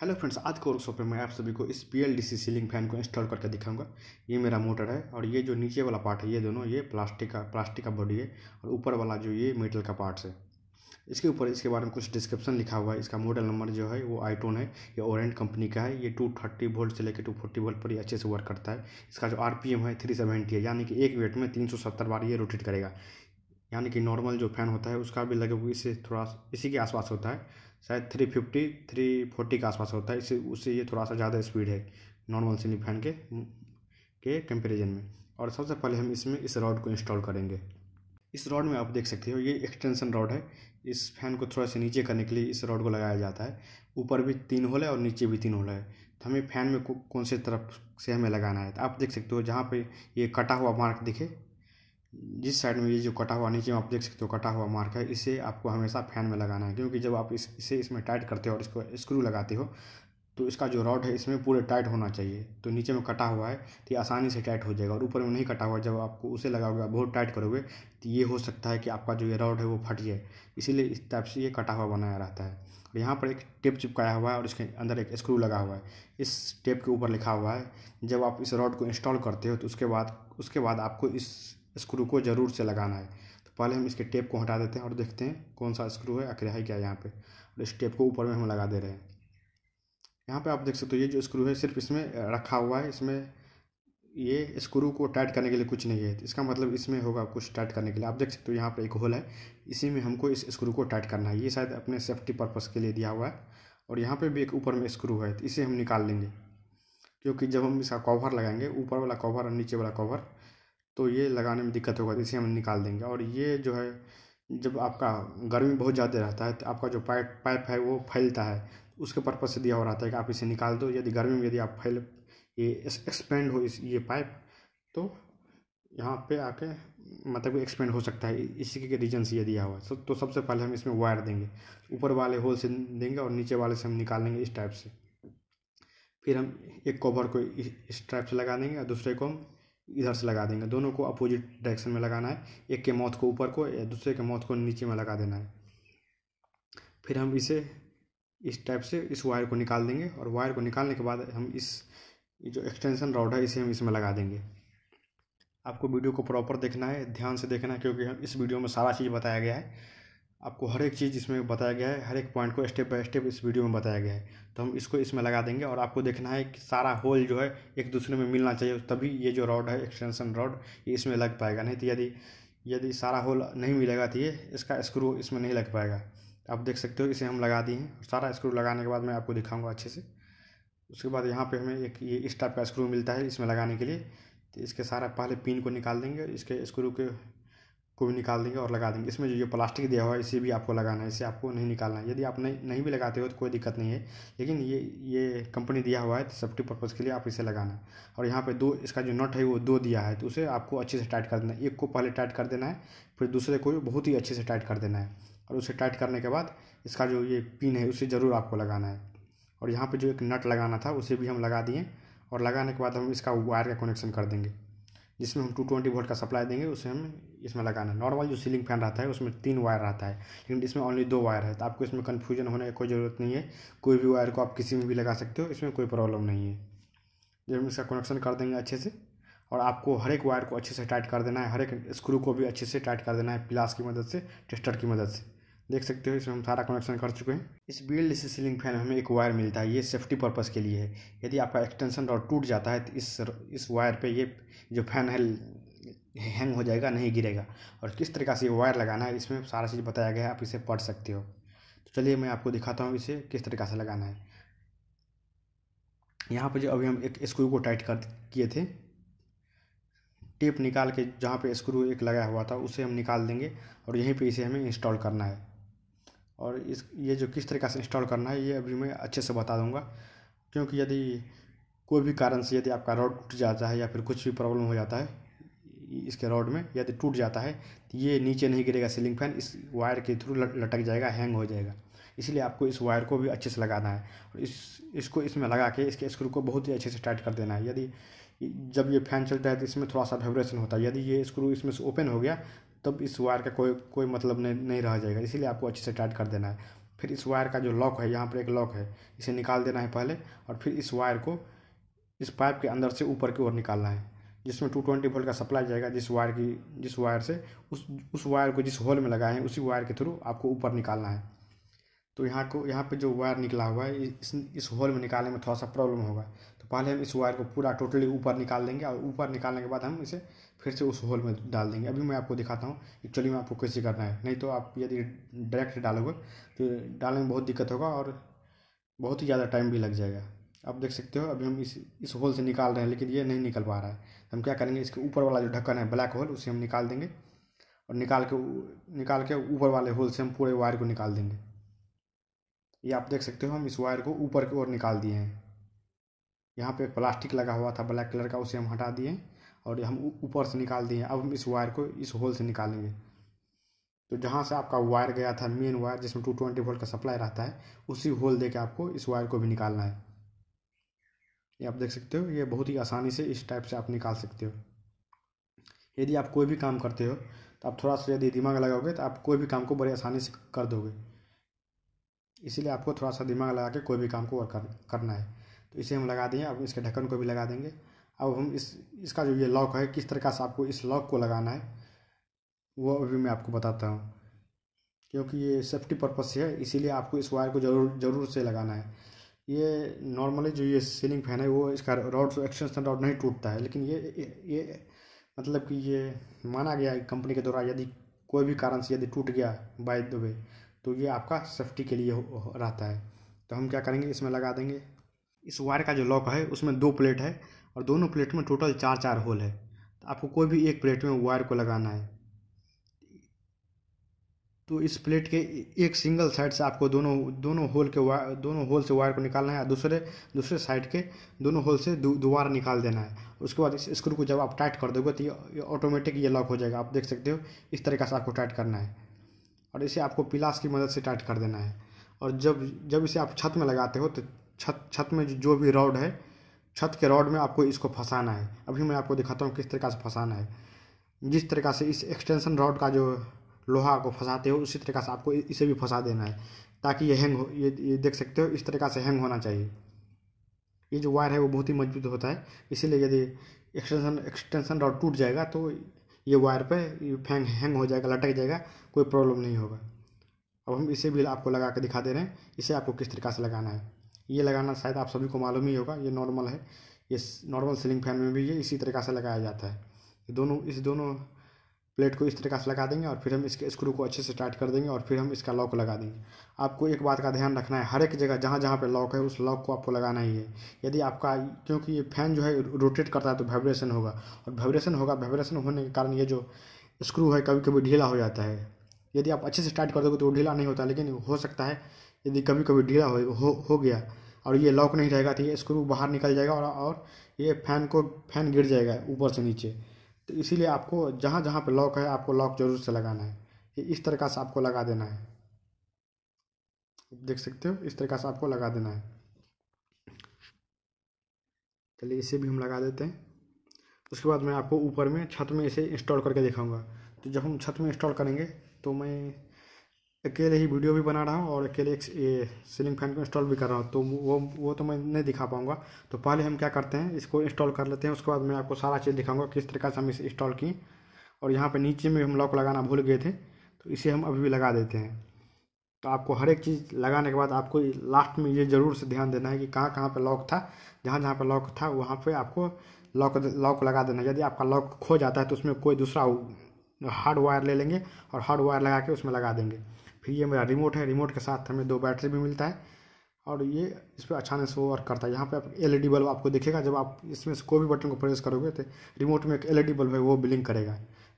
hello friends आज के workshop में मैं आप सभी को इस B L D C ceiling fan को इंस्टॉल करके दिखाऊंगा ये मेरा मोटर है और ये जो नीचे वाला पार्ट है ये दोनों ये प्लास्टिक का प्लास्टिक का बॉडी है और ऊपर वाला जो ये मेटल का पार्ट्स है इसके ऊपर इसके बारे में कुछ डिस्क्रिप्शन लिखा हुआ है इसका मॉडल नंबर जो है वो आईटोन है ये ओरेंट कंपनी का है ये टू थर्टी वोल्ट से लेकर टू फोर्टी वोल्ट पर ही अच्छे से वर्क करता है इसका जो आर पी एम है थ्री सेवेंटी है यानी कि एक वेट में तीन सौ सत्तर बार ये रोटेट करेगा यानी कि नॉर्मल जो फैन होता है उसका भी लगभग इससे थोड़ा इसी के आसपास होता है शायद थ्री फिफ्टी थ्री फोर्टी के आसपास होता है इससे उससे ये थोड़ा सा ज़्यादा स्पीड है नॉर्मल सीलिंग फैन के के कंपेरिजन में और सबसे पहले हम इसमें इस रॉड को इंस्टॉल करेंगे इस रॉड में आप देख सकते हो ये एक्सटेंशन रॉड है इस फैन को थोड़ा सा नीचे करने के लिए इस रॉड को लगाया जाता है ऊपर भी तीन होल है और नीचे भी तीन होल है तो हमें फैन में कौन से तरफ से हमें लगाना है तो आप देख सकते हो जहाँ पे ये कटा हुआ मार्क दिखे जिस साइड में ये जो कटा हुआ नीचे में आप देख सकते हो कटा हुआ मार्क है इसे आपको हमेशा फैन में लगाना है क्योंकि जब आप इस इसे इसमें टाइट करते हो और इसको स्क्रू लगाते हो तो इसका जो रॉड है इसमें पूरे टाइट होना चाहिए तो नीचे में कटा हुआ है तो ये आसानी से टाइट हो जाएगा और ऊपर में नहीं कटा हुआ जब आपको उसे लगाओगे आप बहुत टाइट करोगे तो ये हो सकता है कि आपका जो ये रॉड है वो फट जाए इसीलिए इस टाइप से ये कटा हुआ बनाया रहता है और यहाँ पर एक टेप चिपकाया हुआ है और इसके अंदर एक स्क्रू लगा हुआ है इस टेप के ऊपर लिखा हुआ है जब आप इस रॉड को इंस्टॉल करते हो तो उसके बाद उसके बाद आपको इस स्क्रू को ज़रूर से लगाना है तो पहले हम इसके टेप को हटा देते हैं और देखते हैं कौन सा स्क्रू है आखिर है क्या यहाँ पे और इस टेप को ऊपर में हम लगा दे रहे हैं यहाँ पे आप देख सकते हो ये जो स्क्रू है सिर्फ इसमें रखा हुआ है इसमें ये स्क्रू को टाइट करने के लिए कुछ नहीं है इसका मतलब इसमें होगा कुछ टाइट करने के लिए आप देख सकते हो यहाँ पर एक होल है इसी में हमको इस स्क्रू को टाइट करना है ये शायद अपने सेफ्टी पर्पज़ के लिए दिया हुआ है और यहाँ पर भी एक ऊपर में स्क्रू है तो इसे हम निकाल लेंगे क्योंकि जब हम इसका कवर लगाएंगे ऊपर वाला कवर और नीचे वाला कवर तो ये लगाने में दिक्कत होगा इसे हम निकाल देंगे और ये जो है जब आपका गर्मी बहुत ज़्यादा रहता है तो आपका जो पाइप पाइप है वो फैलता है उसके पर्पज़ से दिया हो रहा है कि आप इसे निकाल दो यदि गर्मी में यदि आप फैल ये एक्सपेंड हो इस ये पाइप तो यहाँ पे आके मतलब एक्सपेंड हो सकता है इसी के रीजन से ये दिया हुआ है तो सबसे पहले हम इसमें वायर देंगे ऊपर वाले होल से देंगे और नीचे वाले से हम निकाल लेंगे इस टाइप से फिर हम एक कवर को इस टाइप से लगा देंगे और दूसरे को हम इधर से लगा देंगे दोनों को अपोजिट डायरेक्शन में लगाना है एक के मौत को ऊपर को या दूसरे के मौत को नीचे में लगा देना है फिर हम इसे इस टाइप से इस वायर को निकाल देंगे और वायर को निकालने के बाद हम इस जो एक्सटेंशन रॉड है इसे हम इसमें लगा देंगे आपको वीडियो को प्रॉपर देखना है ध्यान से देखना है क्योंकि हम इस वीडियो में सारा चीज़ बताया गया है आपको हर एक चीज़ इसमें बताया गया है हर एक पॉइंट को स्टेप बाय स्टेप इस वीडियो में बताया गया है तो हम इसको इसमें लगा देंगे और आपको देखना है कि सारा होल जो है एक दूसरे में मिलना चाहिए तभी ये जो रॉड है एक्सटेंशन रॉड ये इसमें लग पाएगा नहीं तो यदि यदि सारा होल नहीं मिलेगा तो ये इसका स्क्रू इसमें नहीं लग पाएगा आप देख सकते हो इसे हम लगा दिए हैं सारा स्क्रू लगाने के बाद मैं आपको दिखाऊँगा अच्छे से उसके बाद यहाँ पर हमें एक ये इस टाइप का स्क्रू मिलता है इसमें लगाने के लिए तो इसके सारा पहले पिन को निकाल देंगे इसके स्क्रू के को भी निकाल देंगे और लगा देंगे इसमें जो ये प्लास्टिक दिया हुआ है इसे भी आपको लगाना है इसे आपको नहीं निकालना है यदि आप नहीं नहीं भी लगाते हो तो कोई दिक्कत नहीं है लेकिन ये ये कंपनी दिया हुआ है तो सेफ्टी पर्पज़ के लिए आप इसे लगाना है और यहाँ पे दो इसका जो नट है वो दो दिया है तो उसे आपको अच्छे से टाइट कर देना है एक को पहले टाइट कर देना है फिर दूसरे को बहुत ही अच्छे से टाइट कर देना है और उसे टाइट करने के बाद इसका जो ये पिन है उसे ज़रूर आपको लगाना है और यहाँ पर जो एक नट लगाना था उसे भी हम लगा दिए और लगाने के बाद हम इसका वायर का कनेक्शन कर देंगे जिसमें हम टू ट्वेंटी वोल्ट का सप्लाई देंगे उसे हम इसमें लगाना है नॉर्मल जो सीलिंग फैन रहता है उसमें तीन वायर रहता है लेकिन इसमें ओनली दो वायर है तो आपको इसमें कन्फ्यूजन होने की कोई ज़रूरत नहीं है कोई भी वायर को आप किसी में भी लगा सकते हो इसमें कोई प्रॉब्लम नहीं है जब हम इसका कनेक्शन कर देंगे अच्छे से और आपको हर एक वायर को अच्छे से टाइट कर देना है हर एक स्क्रू को भी अच्छे से टाइट कर देना है प्लास की मदद से टेस्टर की मदद से देख सकते हो इसमें हम सारा कनेक्शन कर चुके हैं इस बिल्ड से सीलिंग फैन हमें एक वायर मिलता है ये सेफ्टी पर्पज़ के लिए है यदि आपका एक्सटेंशन रॉड टूट जाता है तो इस इस वायर पे ये जो फैन है हैंग हो जाएगा नहीं गिरेगा और किस तरीके से ये वायर लगाना है इसमें सारा चीज़ बताया गया है आप इसे पढ़ सकते हो तो चलिए मैं आपको दिखाता हूँ इसे किस तरीक़े से लगाना है यहाँ पर जो अभी हम एक स्क्रू को टाइट कर किए थे टेप निकाल के जहाँ पे स्क्रू एक लगाया हुआ था उसे हम निकाल देंगे और यहीं पे इसे हमें इंस्टॉल करना है और इस ये जो किस तरीक़े से इंस्टॉल करना है ये अभी मैं अच्छे से बता दूँगा क्योंकि यदि कोई भी कारण से यदि आपका रॉड टूट जाता है या फिर कुछ भी प्रॉब्लम हो जाता है इसके रॉड में यदि टूट जाता है तो ये नीचे नहीं गिरेगा सीलिंग फैन इस वायर के थ्रू लटक जाएगा हैंग हो जाएगा इसलिए आपको इस वायर को भी अच्छे से लगाना है और इस इसको इसमें लगा के इसके स्क्रू को बहुत ही अच्छे से टाइट कर देना है यदि जब ये फैन चलता है तो इसमें थोड़ा सा वाइब्रेशन होता है यदि ये स्क्रू इसमें से ओपन हो गया तब इस वायर का कोई कोई मतलब नहीं नहीं रह जाएगा इसीलिए आपको अच्छे से टाइट कर देना है फिर इस वायर का जो लॉक है यहाँ पर एक लॉक है इसे निकाल देना है पहले और फिर इस वायर को इस पाइप के अंदर से ऊपर की ओर निकालना है जिसमें टू ट्वेंटी वोल्ट का सप्लाई जाएगा जिस वायर की जिस वायर से उस उस वायर को जिस होल में लगाए हैं उसी वायर के थ्रू आपको ऊपर निकालना है तो यहाँ को यहाँ पे जो वायर निकला हुआ है इस इस होल में निकालने में थोड़ा सा प्रॉब्लम होगा तो पहले हम इस वायर को पूरा टोटली ऊपर निकाल देंगे और ऊपर निकालने के बाद हम इसे फिर से उस होल में डाल देंगे अभी मैं आपको दिखाता हूँ एक्चुअली में आपको कैसे करना है नहीं तो आप यदि डायरेक्ट डालोगे तो डालने में बहुत दिक्कत होगा और बहुत ही ज़्यादा टाइम भी लग जाएगा आप देख सकते हो अभी हम इस इस होल से निकाल रहे हैं लेकिन ये नहीं निकल पा रहा है तो हम क्या करेंगे इसके ऊपर वाला जो ढक्कन है ब्लैक होल उसे हम निकाल देंगे और निकाल के निकाल के ऊपर वाले होल से हम पूरे वायर को निकाल देंगे ये आप देख सकते हो हम इस वायर को ऊपर की ओर निकाल दिए हैं यहाँ पे एक प्लास्टिक लगा हुआ था ब्लैक कलर का उसे हम हटा दिए हैं और हम ऊपर से निकाल दिए अब हम इस वायर को इस होल से निकालेंगे तो जहाँ से आपका वायर गया था मेन वायर जिसमें टू ट्वेंटी वोल्ट का सप्लाई रहता है उसी होल दे के आपको इस वायर को भी निकालना है ये आप देख सकते हो ये बहुत ही आसानी से इस टाइप से आप निकाल सकते हो यदि आप कोई भी काम करते हो तो आप थोड़ा सा यदि दिमाग लगाओगे तो आप कोई भी काम को बड़ी आसानी से कर दोगे इसीलिए आपको थोड़ा सा दिमाग लगा के कोई भी काम को करना है तो इसे हम लगा दिए अब इसके ढक्कन को भी लगा देंगे अब हम इस इसका जो ये लॉक है किस तरीका से आपको इस लॉक को लगाना है वो अभी मैं आपको बताता हूँ क्योंकि ये सेफ्टी पर्पज़ से है इसीलिए आपको इस वायर को जरूर जरूर से लगाना है ये नॉर्मली जो ये सीलिंग फैन है वो इसका रॉड एक्सटेंशन रॉड नहीं टूटता है लेकिन ये ये मतलब कि ये माना गया है कंपनी के द्वारा यदि कोई भी कारण से यदि टूट गया बाय द वे तो ये आपका सेफ्टी के लिए रहता है तो हम क्या करेंगे इसमें लगा देंगे इस वायर का जो लॉक है उसमें दो प्लेट है और दोनों प्लेट में टोटल चार चार होल है तो आपको कोई भी एक प्लेट में वायर को लगाना है तो इस प्लेट के एक सिंगल साइड से आपको दोनों दोनों होल के वायर दोनों होल से वायर को निकालना है और दूसरे दूसरे साइड के दोनों होल से दोबारा निकाल देना है उसके बाद इस स्क्रू को जब आप टाइट कर दोगे तो ये ऑटोमेटिक ये लॉक हो जाएगा आप देख सकते हो इस तरीके से आपको टाइट करना है और इसे आपको पिलास की मदद से टाइट कर देना है और जब जब इसे आप छत में लगाते हो तो छत छत में जो भी रॉड है छत के रॉड में आपको इसको फंसाना है अभी मैं आपको दिखाता हूँ किस तरीका से फंसाना है जिस तरीका से इस एक्सटेंशन रॉड का जो लोहा को फंसाते हो उसी तरीका से आपको इसे भी फंसा देना है ताकि ये हैंग हो ये ये देख सकते हो इस तरीका से हैंग होना चाहिए ये जो वायर है वो बहुत ही मजबूत होता है इसीलिए यदि एक्सटेंशन एक्सटेंशन रॉड टूट जाएगा तो ये वायर पर फैंग हैंग हो जाएगा लटक जाएगा कोई प्रॉब्लम नहीं होगा अब हम इसे भी आपको लगा के दिखा दे रहे हैं इसे आपको किस तरीका से लगाना है ये लगाना शायद आप सभी को मालूम ही होगा ये नॉर्मल है ये नॉर्मल सीलिंग फैन में भी ये इसी तरीका से लगाया जाता है दोनों इस दोनों प्लेट को इस तरीका से लगा देंगे और फिर हम इसके स्क्रू को अच्छे से टाइट कर देंगे और फिर हम इसका लॉक लगा देंगे आपको एक बात का ध्यान रखना है हर एक जगह जहाँ जहाँ पर लॉक है उस लॉक को आपको लगाना ही है यदि आपका क्योंकि ये फैन जो है रोटेट करता है तो वाइब्रेशन होगा और वाइब्रेशन होगा वाइब्रेशन होने के कारण ये जो स्क्रू है कभी कभी ढीला हो जाता है यदि आप अच्छे से टाइट कर दोगे तो ढीला नहीं होता लेकिन हो सकता है यदि कभी कभी ढीला हो, हो हो गया और ये लॉक नहीं रहेगा तो ये स्क्रू बाहर निकल जाएगा और और ये फैन को फैन गिर जाएगा ऊपर से नीचे तो इसीलिए आपको जहाँ जहाँ पर लॉक है आपको लॉक जरूर से लगाना है ये इस तरह से आपको लगा देना है देख सकते हो इस तरीका से आपको लगा देना है चलिए इसे भी हम लगा देते हैं उसके बाद मैं आपको ऊपर में छत में इसे इंस्टॉल करके दिखाऊंगा तो जब हम छत में इंस्टॉल करेंगे तो मैं अकेले ही वीडियो भी बना रहा हूँ और अकेले एक सीलिंग फैन को इंस्टॉल भी कर रहा हूँ तो वो वो तो मैं नहीं दिखा पाऊँगा तो पहले हम क्या करते हैं इसको इंस्टॉल कर लेते हैं उसके बाद मैं आपको सारा चीज़ दिखाऊँगा किस तरीके से हम इसे इंस्टॉल किए और यहाँ पर नीचे में हम लॉक लगाना भूल गए थे तो इसे हम अभी भी लगा देते हैं तो आपको हर एक चीज़ लगाने के बाद आपको लास्ट में ये ज़रूर से ध्यान देना है कि कहाँ कहाँ पर लॉक था जहाँ जहाँ पर लॉक था वहाँ पर आपको लॉक लॉक लगा देना यदि आपका लॉक खो जाता है तो उसमें कोई दूसरा हार्ड वायर ले लेंगे और हार्ड वायर लगा के उसमें लगा देंगे फिर ये मेरा रिमोट है रिमोट के साथ हमें दो बैटरी भी मिलता है और ये इस पर अचानक से वो वर्क करता है यहाँ पे आप एल बल्ब आपको दिखेगा जब आप इसमें से कोई भी बटन को प्रेस करोगे तो रिमोट में एक एल बल्ब है वो ब्लिंक करेगा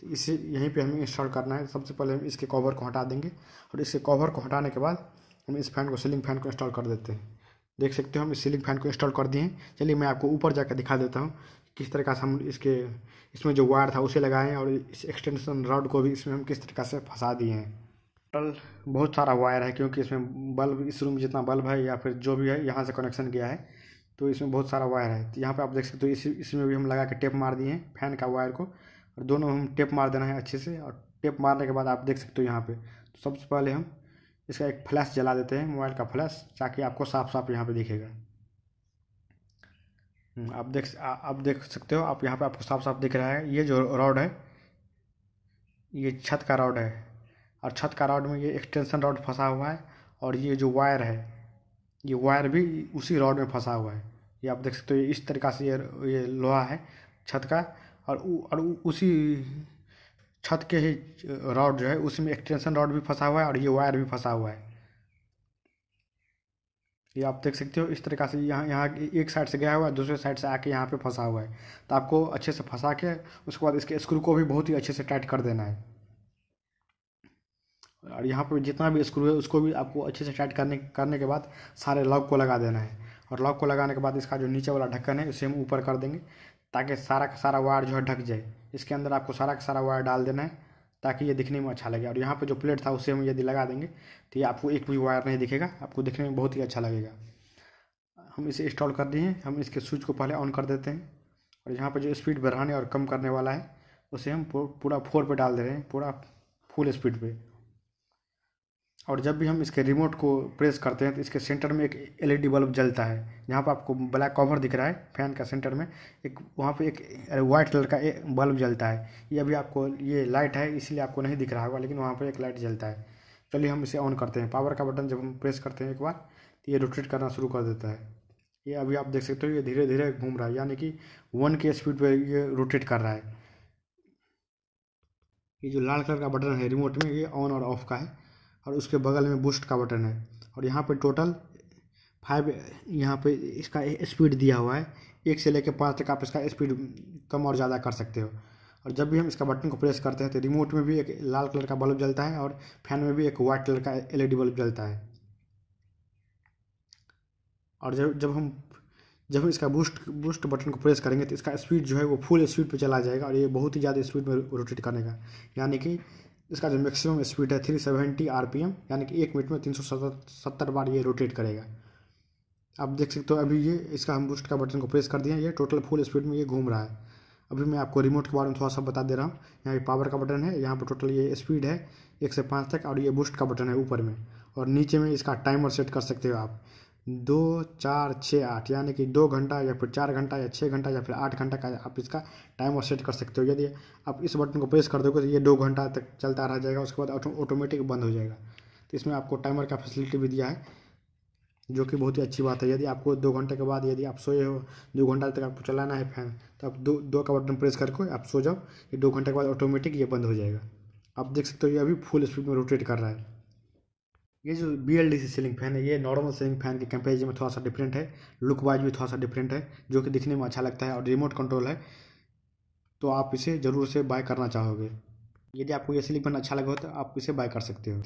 तो इसे यहीं पे हमें इंस्टॉल करना है सबसे पहले हम इसके कवर को हटा देंगे और इसके कवर को हटाने के बाद हम इस फैन को सीलिंग फैन को इंस्टॉल कर देते हैं देख सकते हो हम इस सीलिंग फैन को इंस्टॉल कर दिए चलिए मैं आपको ऊपर जाकर दिखा देता हूँ किस तरह से हम इसके इसमें जो वायर था उसे लगाएँ और इस एक्सटेंशन रॉड को भी इसमें हम किस तरीका से फंसा दिए हैं टोटल बहुत सारा वायर है क्योंकि इसमें बल्ब इस रूम में जितना बल्ब है या फिर जो भी है यहाँ से कनेक्शन गया है तो इसमें बहुत सारा वायर है तो यहाँ पर आप देख सकते हो इस इसमें भी हम लगा के टेप मार दिए हैं फैन का वायर को और दोनों हम टेप मार देना है अच्छे से और टेप मारने के बाद आप देख सकते हो यहाँ पर तो सबसे पहले हम इसका एक फ्लैश जला देते हैं मोबाइल का फ्लैश ताकि आपको साफ साफ यहाँ पर दिखेगा हम्म, आप देख आप देख सकते हो आप यहाँ पे आपको साफ साफ दिख रहा है ये जो रॉड है ये छत का रॉड है और छत का रॉड में ये एक्सटेंशन रॉड फंसा हुआ है और ये जो वायर है ये वायर भी उसी रॉड में फंसा हुआ है ये आप देख सकते हो इस तरीका से ये ये लोहा है छत का और उ, और उ, उसी छत के ही रॉड जो है उसमें एक्सटेंशन रॉड भी फंसा हुआ है और ये वायर भी फंसा हुआ है ये आप देख सकते हो इस तरीका से यहाँ यहाँ एक साइड से गया हुआ है दूसरे साइड से आके यहाँ पे फंसा हुआ है तो आपको अच्छे से फंसा के उसके बाद इसके स्क्रू को भी बहुत ही अच्छे से टाइट कर देना है और यहाँ पर जितना भी स्क्रू है उसको भी आपको अच्छे से टाइट करने करने के बाद सारे लॉक को लगा देना है और लॉक को लगाने के बाद इसका जो नीचे वाला ढक्कन है उसे हम ऊपर कर देंगे ताकि सारा का सारा वायर जो है ढक जाए इसके अंदर आपको सारा का सारा वायर डाल देना है ताकि ये दिखने में अच्छा लगे और यहाँ पर जो प्लेट था उसे हम यदि लगा देंगे तो ये आपको एक भी वायर नहीं दिखेगा आपको दिखने में बहुत ही अच्छा लगेगा हम इसे इंस्टॉल कर दिए हम इसके स्विच को पहले ऑन कर देते हैं और यहाँ पर जो स्पीड बढ़ाने और कम करने वाला है उसे हम पूरा फोर पर डाल दे रहे हैं पूरा फुल स्पीड पर और जब भी हम इसके रिमोट को प्रेस करते हैं तो इसके सेंटर में एक एलईडी बल्ब जलता है जहाँ पर आपको ब्लैक कवर दिख रहा है फैन का सेंटर में एक वहाँ पे एक वाइट कलर का एक बल्ब जलता है ये अभी आपको ये लाइट है इसलिए आपको नहीं दिख रहा होगा लेकिन वहाँ पर एक लाइट जलता है चलिए हम इसे ऑन करते हैं पावर का बटन जब हम प्रेस करते हैं एक बार तो ये रोटेट करना शुरू कर देता है ये अभी आप देख सकते हो ये धीरे धीरे घूम रहा है यानी कि वन के स्पीड पर ये रोटेट कर रहा है ये जो लाल कलर का बटन है रिमोट में ये ऑन और ऑफ का है और उसके बगल में बूस्ट का बटन है और यहाँ पे टोटल फाइव यहाँ पे इसका स्पीड दिया हुआ है एक से लेकर पाँच तक आप इसका स्पीड कम और ज़्यादा कर सकते हो और जब भी हम इसका बटन को प्रेस करते हैं तो रिमोट में भी एक लाल कलर का बल्ब जलता है और फैन में भी एक वाइट कलर का एल बल्ब जलता है और जब जब हम जब हम इसका बूस्ट बूस्ट बटन को प्रेस करेंगे तो इसका स्पीड जो है वो फुल स्पीड पे चला जाएगा और ये बहुत ही ज़्यादा स्पीड में रोटेट करने का यानी कि इसका जो मैक्सिमम स्पीड है three seventy R P M यानी कि एक मिनट में तीन सौ सत्तर बार ये रोटेट करेगा आप देख सकते हो अभी ये इसका हम बूस्ट का बटन को प्रेस कर दिया ये टोटल फुल स्पीड में ये घूम रहा है अभी मैं आपको रिमोट के बारे में थोड़ा सा बता दे रहा हूँ यहाँ पे पावर का बटन है यहाँ पर टोटल ये स्पीड है एक से पाँच तक और ये बूस्ट का बटन है ऊपर में और नीचे में इसका टाइमर सेट कर सकते हो आप दो चार छः आठ यानी कि दो घंटा या फिर चार घंटा या छः घंटा या फिर आठ घंटा का आप इसका टाइम और सेट कर सकते हो यदि आप इस बटन को प्रेस कर दोगे तो ये दो घंटा तक चलता रह जाएगा उसके बाद ऑटोमेटिक बंद हो जाएगा तो इसमें आपको टाइमर का फैसिलिटी भी दिया है जो कि बहुत ही अच्छी बात है यदि आपको दो घंटे के बाद यदि आप सोए हो दो घंटा तक आपको चलाना है फैन तो आप दो दो का बटन प्रेस करके आप सो जाओ ये दो घंटे के बाद ऑटोमेटिक ये बंद हो जाएगा आप देख सकते हो ये अभी फुल स्पीड में रोटेट कर रहा है ये जो B L D C ceiling fan है ये नॉर्मल सीलिंग फैन के कंपेरिजन में थोड़ा सा डिफरेंट है लुक वाइज भी थोड़ा सा डिफरेंट है जो कि दिखने में अच्छा लगता है और रिमोट कंट्रोल है तो आप इसे ज़रूर से बाय करना चाहोगे यदि आपको ये सीलिंग फैन अच्छा लगा हो तो आप इसे बाय कर सकते हो